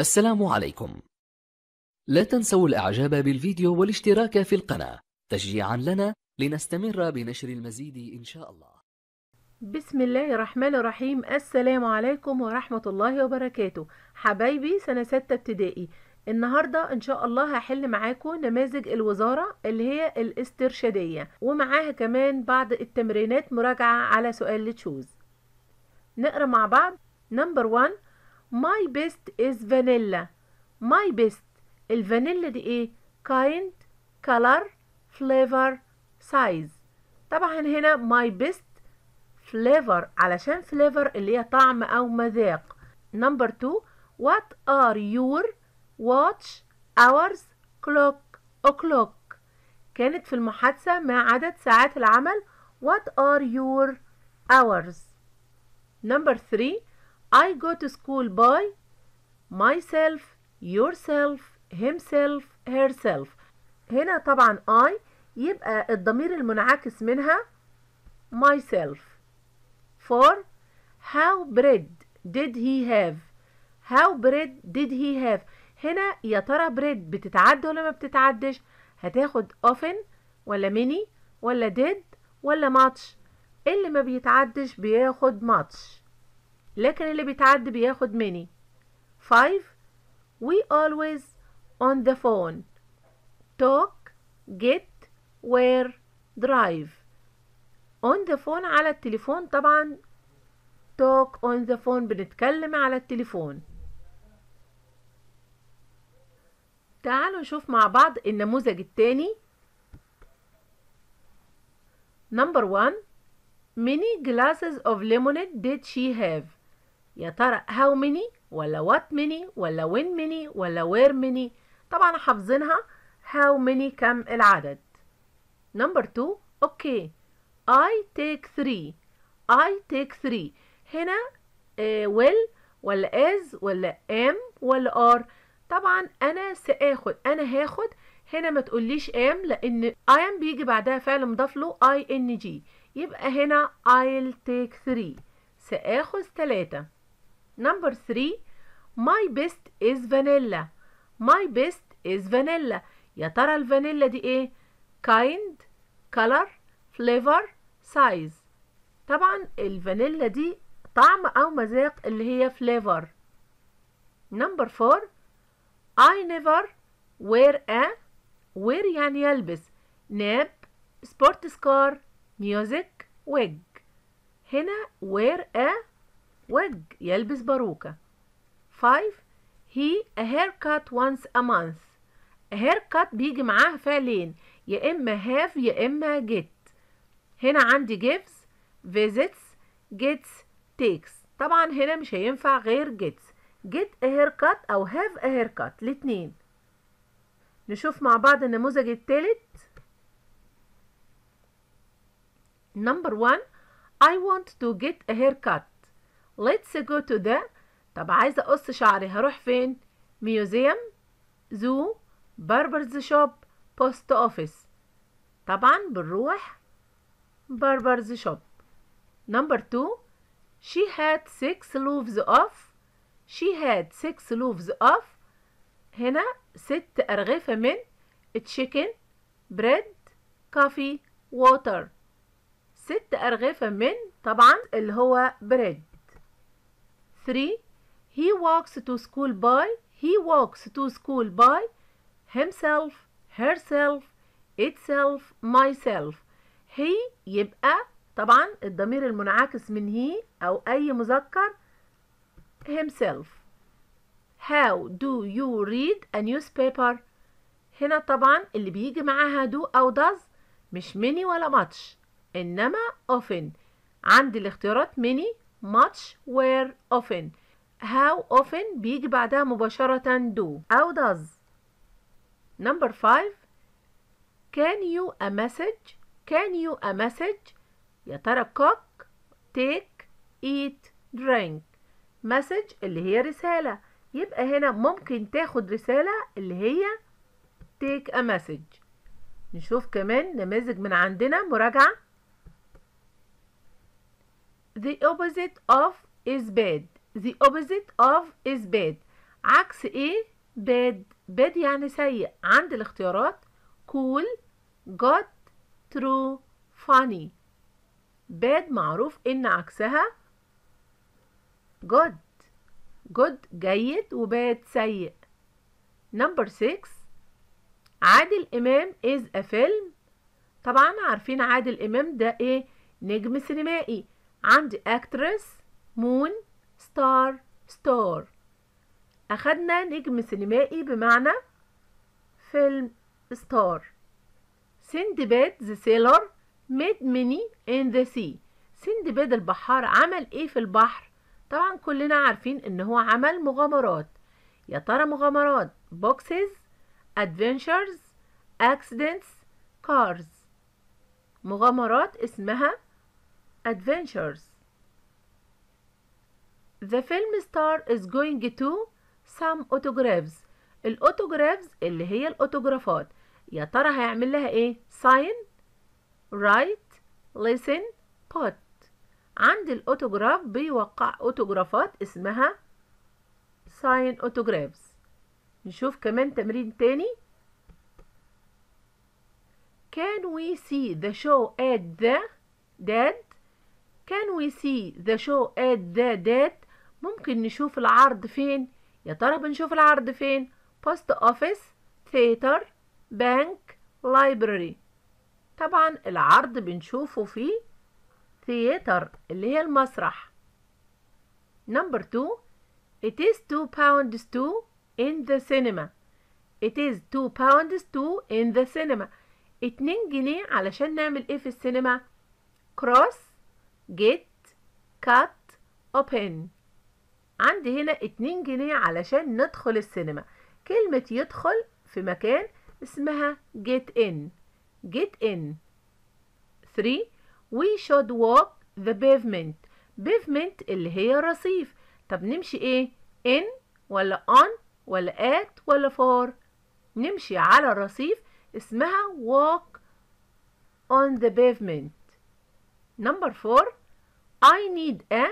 السلام عليكم لا تنسوا الاعجاب بالفيديو والاشتراك في القناة تشجيعا لنا لنستمر بنشر المزيد ان شاء الله بسم الله الرحمن الرحيم السلام عليكم ورحمة الله وبركاته حبايبي سنة ستة ابتدائي النهاردة ان شاء الله هحل معاكم نماذج الوزارة اللي هي الاسترشادية ومعاها كمان بعض التمرينات مراجعة على سؤال لتشوز نقرأ مع بعض نمبر 1 My best is vanilla. My best. الفانيلا دي ايه؟ kind, color, flavor, size. طبعا هنا my best flavor علشان flavor اللي هي طعم او مذاق. Number two. What are your watch, hours, clock, o'clock? كانت في المحادثة ما عدد ساعات العمل. What are your hours? Number three. I go to school by myself yourself himself herself هنا طبعا I يبقى الضمير المنعكس منها myself for how bread did he have how bread did he have هنا يا ترى bread بتتعد ولا ما بتتعدش هتاخد often ولا many ولا did ولا much اللي ما بيتعدش بياخد much لكن اللي بيتعدي بياخد مني 5 we always on the phone talk get wear drive on the phone على التليفون طبعا talk on the phone بنتكلم على التليفون تعالوا نشوف مع بعض النموذج التاني number one many glasses of lemonade did she have يا ترى هاو ميني ولا وات ميني ولا وين ميني ولا وير ميني طبعا حافظينها هاو ميني كم العدد نمبر 2 اوكي I take 3 اي تيك 3 هنا ويل will ولا is ولا ام ولا ار طبعا انا ساخد انا هاخد هنا ما تقوليش ام لان اي ام بيجي بعدها فعل مضاف له ان جي يبقى هنا I'll take 3 ساخد 3 نمبر 3 ماي بيست از فانيلا ماي بيست از فانيلا يا ترى الفانيلا دي ايه كايند color flavor size طبعا الفانيلا دي طعم او مذاق اللي هي flavor نمبر 4 I never wear a wear يعني يلبس ناب سبورت سكار ميوزك ويج هنا wear a وج يلبس باروكة 5 he a haircut once a month a haircut بيجي معاه فعلين يا إما have يا إما get هنا عندي gives visits gets takes طبعا هنا مش هينفع غير gets get a haircut أو have a haircut الاتنين نشوف مع بعض النموذج التالت Number one I want to get a haircut let's go to the طب عايزة أقص شعري هروح فين ميوزيوم زو باربرز شوب بوست أوفيس طبعا بنروح باربرز شوب نمبر 2 she had six loaves of she had six loaves of هنا ست أرغفة من chicken bread coffee water ست أرغفة من طبعا اللي هو bread 3 he walks to school by he walks to school by himself herself itself myself he يبقى طبعا الضمير المنعكس من he أو أي مذكر himself how do you read a newspaper هنا طبعا اللي بيجي معاها do أو does مش many ولا much إنما often عندي الاختيارات many much where often how often بيجي بعدها مباشرة do how does number five can you a message can you a message يا ترى cook take eat drink message اللي هي رسالة يبقى هنا ممكن تاخد رسالة اللي هي take a message نشوف كمان نماذج من عندنا مراجعة The opposite of is bad The opposite of is bad عكس ايه bad bad يعني سيء عند الاختيارات cool got true funny bad معروف ان عكسها good good جيد وباد سيء number 6 عادل امام is a فيلم طبعا عارفين عادل امام ده ايه نجم سينمائي عندي اكترس مون ستار ستار أخدنا نجم سينمائي بمعنى فيلم ستار سندباد ذا سيلر ميد ميني ان ذا سي سندباد البحار عمل ايه في البحر طبعا كلنا عارفين ان هو عمل مغامرات يا ترى مغامرات بوكسز ادفنتشرز اكسيدنتس كارز مغامرات اسمها adventures The film star is going to some autographs الأوتوغرافز اللي هي الأوتوغرافات يا ترى هيعمل لها ايه sign write listen put عند الأوتوغراف بيوقع أوتوغرافات اسمها sign autographs نشوف كمان تمرين تاني Can we see the show at the dad can we see the show at the date ممكن نشوف العرض فين يا ترى بنشوف العرض فين post office theater bank library طبعا العرض بنشوفه في theater اللي هي المسرح number two it is two pounds two in the cinema it is two pounds two in the cinema اتنين جنيه علشان نعمل ايه في السينما cross get cut open عندي هنا اتنين جنيه علشان ندخل السينما كلمة يدخل في مكان اسمها get in get in 3 we should walk the pavement pavement اللي هي الرصيف طب نمشي ايه in ولا on ولا at ولا for نمشي على الرصيف اسمها walk on the pavement number 4 I need a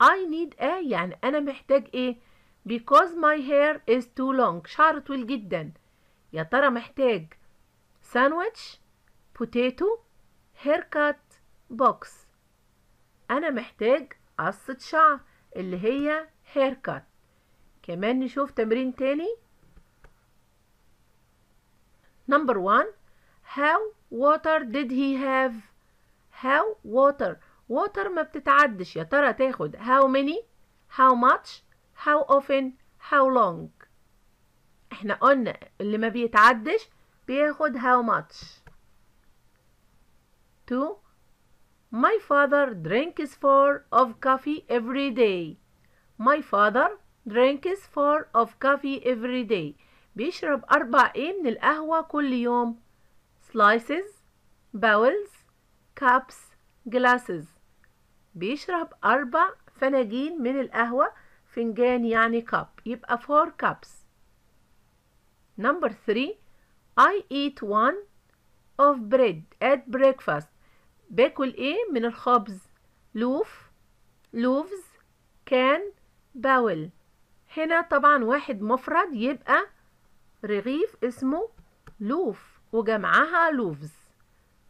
I need a يعني أنا محتاج إيه because my hair is too long شعر طويل جدا يا ترى محتاج sandwich potato haircut box أنا محتاج قصة شعر اللي هي haircut كمان نشوف تمرين تاني number one how water did he have how water water ما بتتعدش يا ترى تاخد how many how much how often how long احنا قلنا اللي ما بيتعدش بياخد how much two my father drinks four of coffee every day my father drinks four of coffee every day بيشرب أربع إيه من القهوة كل يوم slices bowls cups glasses بيشرب أربع فناجين من القهوة فنجان يعني كاب يبقى 4 cups number 3 I eat one of bread at breakfast باكل ايه من الخبز لوف لوفز كان باول هنا طبعا واحد مفرد يبقى رغيف اسمه لوف وجمعها لوفز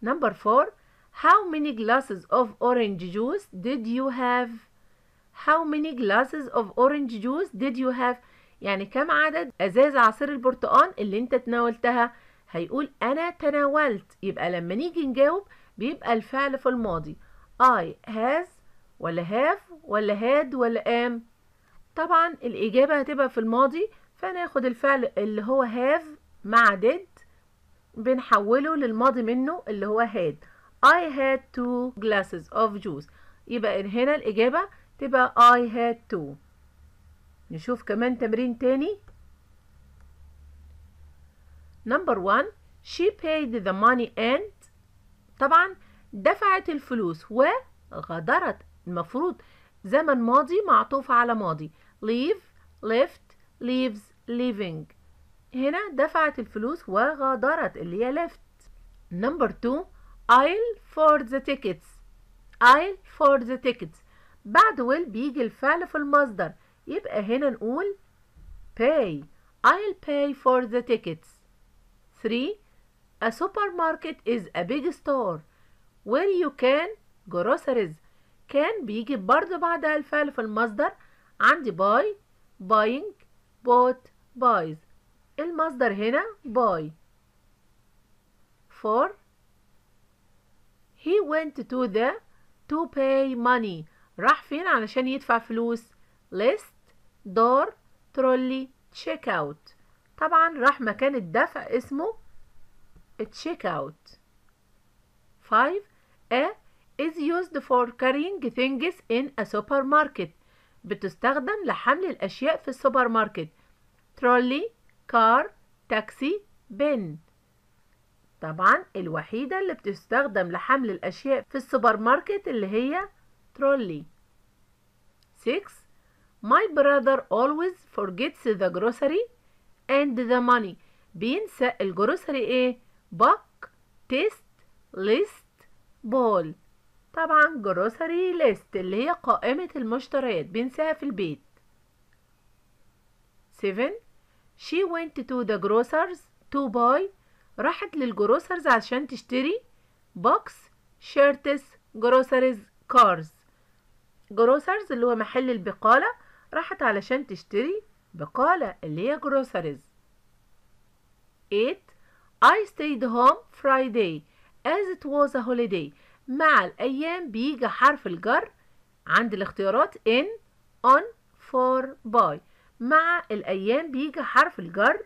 نمبر 4 How many glasses of orange juice did you have? How many glasses of orange juice did you have? يعني كم عدد ازاز عصير البرتقال اللي انت تناولتها هيقول انا تناولت يبقى لما نيجي نجاوب بيبقى الفعل في الماضي I has ولا have ولا had ولا am طبعا الاجابة هتبقى في الماضي فناخد الفعل اللي هو have مع did بنحوله للماضي منه اللي هو had I had two glasses of juice يبقى هنا الإجابة تبقى I had two نشوف كمان تمرين تاني Number one she paid the money and طبعا دفعت الفلوس وغادرت المفروض زمن ماضي معطوف على ماضي leave left leaves leaving هنا دفعت الفلوس وغادرت اللي هي left Number two I'll for the tickets I'll for the tickets بعد will بيجي الفعل في المصدر يبقى هنا نقول pay I'll pay for the tickets 3 A supermarket is a big store where you can groceries can بيجي برضه بعدها الفعل في المصدر عندي buy buying bought buys المصدر هنا buy 4 he went to the to pay money راح فين علشان يدفع فلوس list door ترولي check out طبعا راح مكان الدفع اسمه check out 5 a is used for carrying things in a supermarket بتستخدم لحمل الأشياء في السوبر ماركت ترولي car تاكسي bin طبعا الوحيدة اللي بتستخدم لحمل الأشياء في السوبر ماركت اللي هي ترولي 6 My brother always forgets the grocery and the money بينسى الجروسري ايه buck تيست list بول طبعا جروسري ليست اللي هي قائمة المشتريات بينساها في البيت 7 She went to the grocers to buy راحت للجروسرز عشان تشتري بوكس شيرتس جروسرز كارز جروسرز اللي هو محل البقالة راحت علشان تشتري بقالة اللي هي جروسرز 8 I stayed home Friday as it was a holiday مع الأيام بيجي حرف الجر عند الاختيارات in on for by مع الأيام بيجي حرف الجر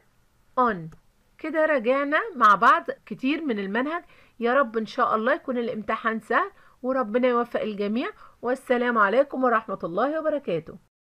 on كده راجعنا مع بعض كتير من المنهج يا رب ان شاء الله يكون الامتحان سهل وربنا يوفق الجميع والسلام عليكم ورحمة الله وبركاته